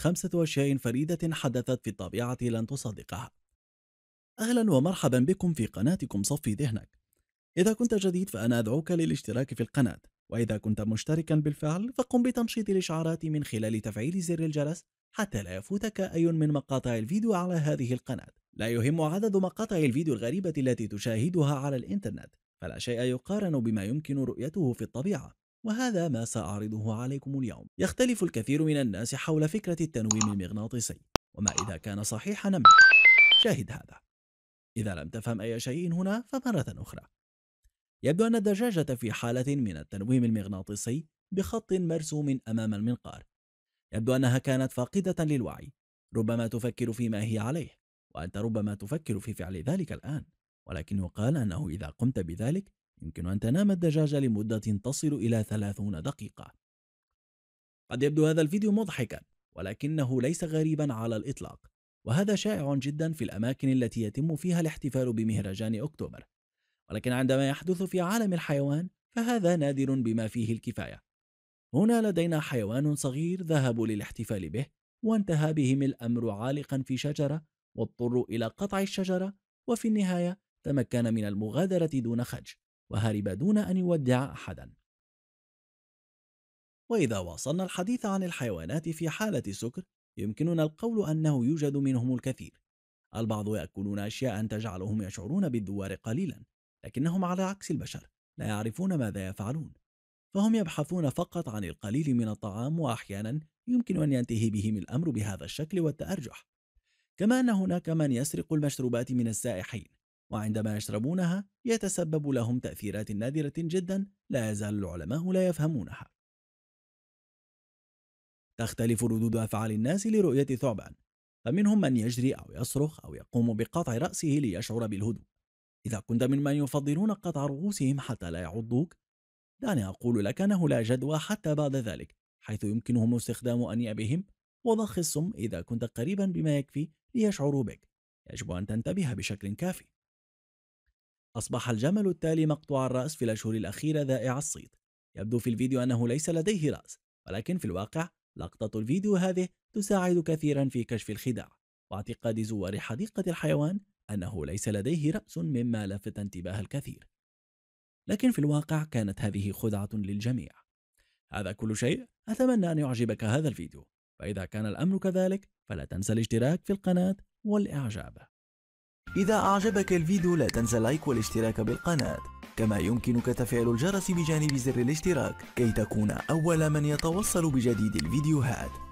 خمسة أشياء فريدة حدثت في الطبيعة لن تصدقها أهلا ومرحبا بكم في قناتكم صفي ذهنك إذا كنت جديد فأنا أدعوك للاشتراك في القناة وإذا كنت مشتركا بالفعل فقم بتنشيط الإشعارات من خلال تفعيل زر الجرس حتى لا يفوتك أي من مقاطع الفيديو على هذه القناة لا يهم عدد مقاطع الفيديو الغريبة التي تشاهدها على الإنترنت فلا شيء يقارن بما يمكن رؤيته في الطبيعة وهذا ما سأعرضه عليكم اليوم يختلف الكثير من الناس حول فكرة التنويم المغناطيسي وما إذا كان صحيحا أم شاهد هذا إذا لم تفهم أي شيء هنا فمرة أخرى يبدو أن الدجاجة في حالة من التنويم المغناطيسي بخط مرسوم أمام المنقار يبدو أنها كانت فاقدة للوعي ربما تفكر فيما هي عليه وأنت ربما تفكر في فعل ذلك الآن ولكن يقال أنه إذا قمت بذلك يمكن أن تنام الدجاجة لمدة تصل إلى 30 دقيقة قد يبدو هذا الفيديو مضحكا ولكنه ليس غريبا على الإطلاق وهذا شائع جدا في الأماكن التي يتم فيها الاحتفال بمهرجان أكتوبر ولكن عندما يحدث في عالم الحيوان فهذا نادر بما فيه الكفاية هنا لدينا حيوان صغير ذهبوا للاحتفال به وانتهى بهم الأمر عالقا في شجرة واضطروا إلى قطع الشجرة وفي النهاية تمكن من المغادرة دون خجل وهرب دون أن يودع أحدا وإذا واصلنا الحديث عن الحيوانات في حالة سكر يمكننا القول أنه يوجد منهم الكثير البعض يأكلون أشياء تجعلهم يشعرون بالدوار قليلا لكنهم على عكس البشر لا يعرفون ماذا يفعلون فهم يبحثون فقط عن القليل من الطعام وأحيانا يمكن أن ينتهي بهم الأمر بهذا الشكل والتأرجح كما أن هناك من يسرق المشروبات من السائحين وعندما يشربونها يتسبب لهم تأثيرات نادرة جدا لا يزال العلماء لا يفهمونها تختلف ردود أفعال الناس لرؤية ثعبان فمنهم من يجري أو يصرخ أو يقوم بقطع رأسه ليشعر بالهدوء إذا كنت ممن يفضلون قطع رؤوسهم حتى لا يعضوك دعني أقول لك أنه لا جدوى حتى بعد ذلك حيث يمكنهم استخدام أنيابهم وضخ السم إذا كنت قريبا بما يكفي ليشعروا بك يجب أن تنتبه بشكل كافي أصبح الجمل التالي مقطوع الرأس في الأشهر الأخيرة ذائع الصيت يبدو في الفيديو أنه ليس لديه رأس ولكن في الواقع لقطة الفيديو هذه تساعد كثيرا في كشف الخداع واعتقاد زوار حديقة الحيوان أنه ليس لديه رأس مما لفت انتباه الكثير لكن في الواقع كانت هذه خدعة للجميع هذا كل شيء أتمنى أن يعجبك هذا الفيديو فإذا كان الأمر كذلك فلا تنسى الاشتراك في القناة والإعجاب إذا أعجبك الفيديو لا تنسى لايك والاشتراك بالقناة كما يمكنك تفعيل الجرس بجانب زر الاشتراك كي تكون أول من يتوصل بجديد الفيديوهات